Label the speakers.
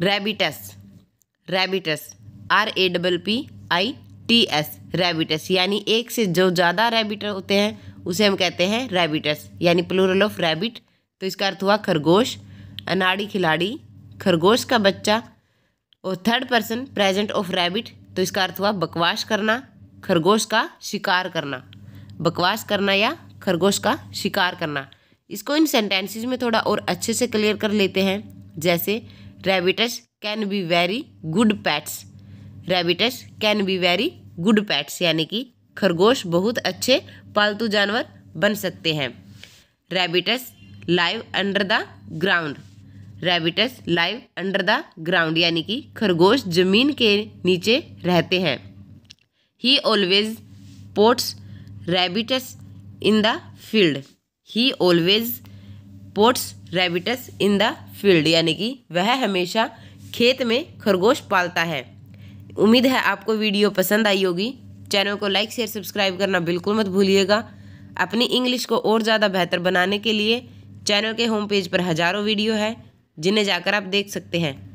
Speaker 1: रेबिटस rabbits R A double P I T S rabbits यानी एक से जो ज़्यादा रेबिट होते हैं उसे हम कहते हैं रेबिटस यानी प्लूरल ऑफ रेबिट तो इसका अर्थ हुआ खरगोश अनाड़ी खिलाड़ी खरगोश का बच्चा और third person present of rabbit तो इसका अर्थ हुआ बकवास करना खरगोश का शिकार करना बकवास करना या खरगोश का शिकार करना इसको इन सेंटेंसेस में थोड़ा और अच्छे से क्लियर कर लेते हैं जैसे rabbits can be very good pets rabbits can be very good pets यानी कि खरगोश बहुत अच्छे पालतू जानवर बन सकते हैं rabbits live under the ground rabbits live under the ground यानी कि खरगोश जमीन के नीचे रहते हैं he always puts rabbits in the field he always puts rabbits in the field यानी कि वह हमेशा खेत में खरगोश पालता है उम्मीद है आपको वीडियो पसंद आई होगी चैनल को लाइक शेयर सब्सक्राइब करना बिल्कुल मत भूलिएगा अपनी इंग्लिश को और ज़्यादा बेहतर बनाने के लिए चैनल के होम पेज पर हज़ारों वीडियो है जिन्हें जाकर आप देख सकते हैं